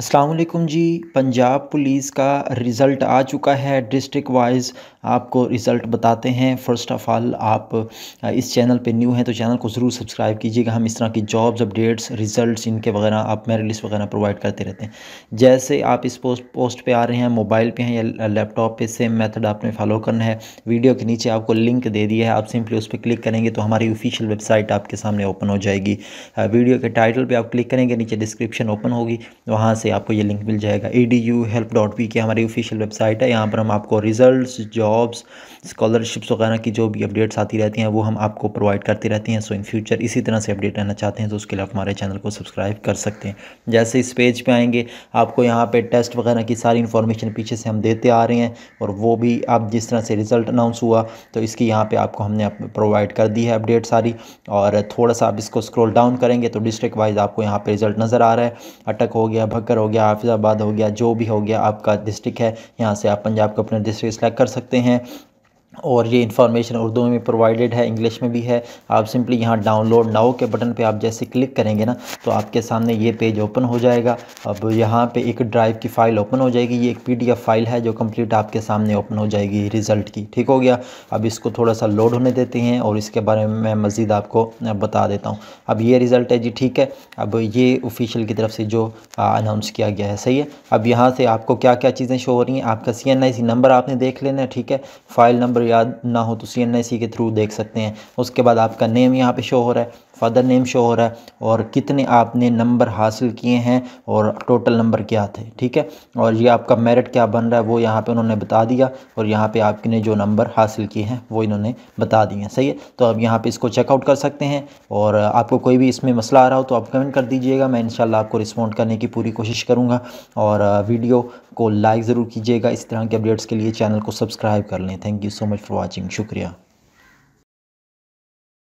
असलकुम जी पंजाब पुलिस का रिज़ल्ट आ चुका है डिस्ट्रिक्ट वाइज आपको रिज़ल्ट बताते हैं फ़र्स्ट ऑफ़ ऑल आप इस चैनल पे न्यू हैं तो चैनल को ज़रूर सब्सक्राइब कीजिएगा हम इस तरह की जॉब्स अपडेट्स रिज़ल्ट इनके वगैरह आप मेरे लिस्ट वगैरह प्रोवाइड करते रहते हैं जैसे आप इस पोस्ट पोस्ट पे आ रहे हैं मोबाइल पे हैं या लैपटॉप पे सेम मेथड आपने फॉलो करना है वीडियो के नीचे आपको लिंक दे दिया है आप सिंपली उस पर क्लिक करेंगे तो हमारी ऑफिशियल वेबसाइट आपके सामने ओपन हो जाएगी वीडियो के टाइटल पर आप क्लिक करेंगे नीचे डिस्क्रिप्शन ओपन होगी वहाँ से से आपको ये लिंक मिल जाएगा E D U help dot P K हमारी ऑफिशियल वेबसाइट है यहाँ पर हम आपको रिजल्ट्स जॉब्स स्कॉलरशिप्स वगैरह की जो भी अपडेट्स आती रहती हैं वो हम आपको प्रोवाइड करते रहती हैं सो इन फ्यूचर इसी तरह से अपडेट रहना चाहते हैं तो उसके लिए आप हमारे चैनल को सब्सक्राइब कर सकते हैं जैसे इस पेज पर पे आएंगे आपको यहाँ पर टेस्ट वगैरह की सारी इन्फॉर्मेशन पीछे से हम देते आ रहे हैं और वो भी आप जिस तरह से रिज़ल्ट अनाउंस हुआ तो इसकी यहाँ पर आपको हमने प्रोवाइड कर दी है अपडेट सारी और थोड़ा सा आप इसको स्क्रोल डाउन करेंगे तो डिस्ट्रिक्ट वाइज आपको यहाँ पर रिज़ल्ट नज़र आ रहा है अटक हो गया भक्कर हो गया हाफिज़ाबाद हो गया जो भी हो गया आपका डिस्ट्रिक्ट है यहाँ से आप पंजाब को अपना डिस्ट्रिक्ट सेलेक्ट कर सकते हैं और ये इन्फॉर्मेशन उर्दू में भी प्रोवाइडेड है इंग्लिश में भी है आप सिंपली यहाँ डाउनलोड नाउ के बटन पे आप जैसे क्लिक करेंगे ना तो आपके सामने ये पेज ओपन हो जाएगा अब यहाँ पे एक ड्राइव की फ़ाइल ओपन हो जाएगी ये एक पीडीएफ फाइल है जो कंप्लीट आपके सामने ओपन हो जाएगी रिज़ल्ट की ठीक हो गया अब इसको थोड़ा सा लोड होने देते हैं और इसके बारे में मैं मज़ीद आपको बता देता हूँ अब ये रिज़ल्ट है जी ठीक है अब ये ऑफिशियल की तरफ से जो अनाउंस किया गया है सही है अब यहाँ से आपको क्या क्या चीज़ें शो हो रही हैं आपका सी नंबर आपने देख लेना है ठीक है फाइल नंबर याद ना हो तो सी के थ्रू देख सकते हैं उसके बाद आपका नेम यहाँ पे शो हो रहा है फ़ादर नेम शो हो रहा है और कितने आपने नंबर हासिल किए हैं और टोटल नंबर क्या थे ठीक है और ये आपका मेरिट क्या बन रहा है वो यहाँ पे उन्होंने बता दिया और यहाँ पे आपने जो नंबर हासिल किए हैं वो इन्होंने बता दिए हैं सही है तो अब यहाँ पे इसको चेकआउट कर सकते हैं और आपको कोई भी इसमें मसला आ रहा हो तो आप कमेंट कर दीजिएगा मैं इन आपको रिस्पॉन्ड करने की पूरी कोशिश करूँगा और वीडियो को लाइक ज़रूर कीजिएगा इस तरह के अपडेट्स के लिए चैनल को सब्सक्राइब कर लें thank you so much for watching शुक्रिया